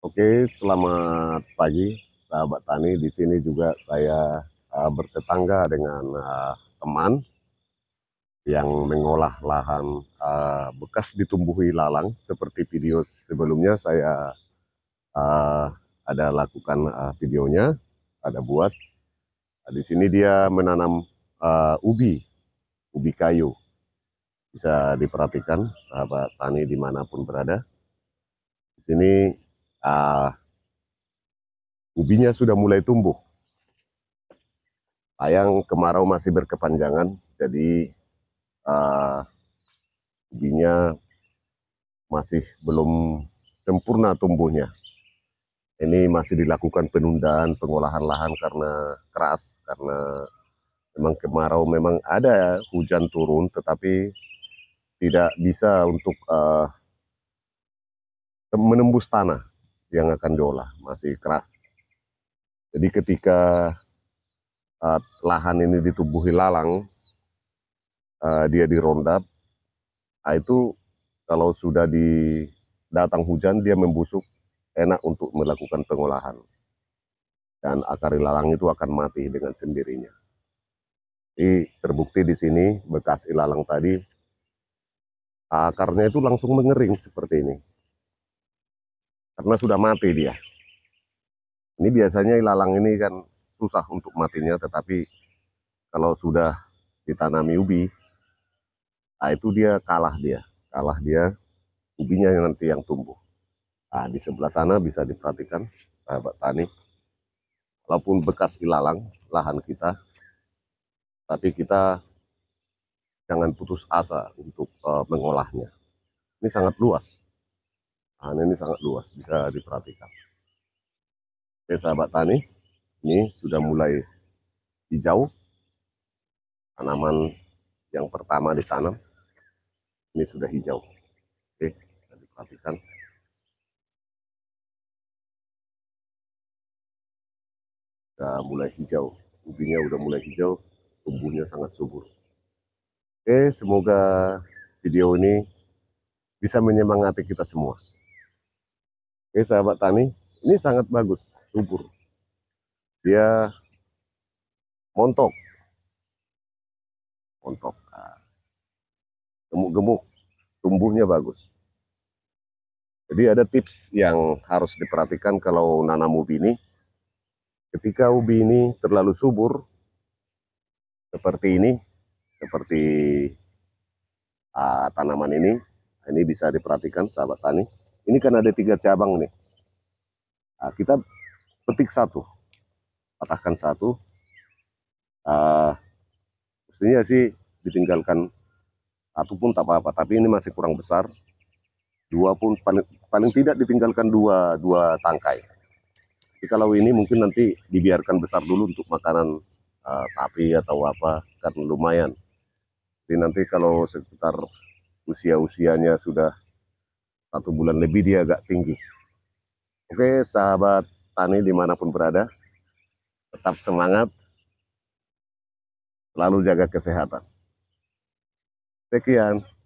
Oke, selamat pagi sahabat tani. Di sini juga saya uh, bertetangga dengan uh, teman yang mengolah lahan uh, bekas ditumbuhi lalang. Seperti video sebelumnya saya uh, ada lakukan uh, videonya, ada buat. Nah, di sini dia menanam uh, ubi, ubi kayu. Bisa diperhatikan sahabat tani dimanapun berada. Di sini uh, ubinya sudah mulai tumbuh. Ayang kemarau masih berkepanjangan, jadi uh, ubinya masih belum sempurna tumbuhnya. Ini masih dilakukan penundaan pengolahan lahan karena keras, karena memang kemarau memang ada hujan turun, tetapi tidak bisa untuk uh, menembus tanah yang akan diolah masih keras. Jadi ketika uh, lahan ini ditumbuhi lalang, uh, dia dirondap, nah itu kalau sudah di datang hujan dia membusuk, enak untuk melakukan pengolahan. Dan akar ilalang itu akan mati dengan sendirinya. Jadi terbukti di sini bekas ilalang tadi ah, akarnya itu langsung mengering seperti ini karena sudah mati dia. Ini biasanya ilalang ini kan susah untuk matinya, tetapi kalau sudah ditanami ubi, nah itu dia kalah dia, kalah dia ubinya nanti yang tumbuh. Nah, di sebelah sana bisa diperhatikan, sahabat tani, walaupun bekas ilalang lahan kita, tapi kita jangan putus asa untuk uh, mengolahnya. Ini sangat luas. Lahan ini sangat luas, bisa diperhatikan. Oke sahabat tani, ini sudah mulai hijau. Tanaman yang pertama ditanam, ini sudah hijau. Oke, bisa diperhatikan. Sudah mulai hijau, ubinya sudah mulai hijau, tumbuhnya sangat subur. Oke, semoga video ini bisa menyemangati kita semua. Oke sahabat tani, ini sangat bagus, subur. Dia montok. Montok. Ah. Gemuk-gemuk, tumbuhnya bagus. Jadi ada tips yang harus diperhatikan kalau nanam ubi ini. Ketika ubi ini terlalu subur, seperti ini, seperti uh, tanaman ini, ini bisa diperhatikan sahabat tani. Ini kan ada tiga cabang nih. Nah, kita petik satu, patahkan satu. Uh, mestinya sih ditinggalkan satu pun tak apa-apa, tapi ini masih kurang besar. Dua pun paling, paling tidak ditinggalkan dua dua tangkai. jadi kalau ini mungkin nanti dibiarkan besar dulu untuk makanan uh, sapi atau apa, kan lumayan. Jadi nanti kalau sekitar usia-usianya sudah satu bulan lebih dia agak tinggi. Oke, sahabat tani dimanapun berada, tetap semangat, selalu jaga kesehatan. Sekian.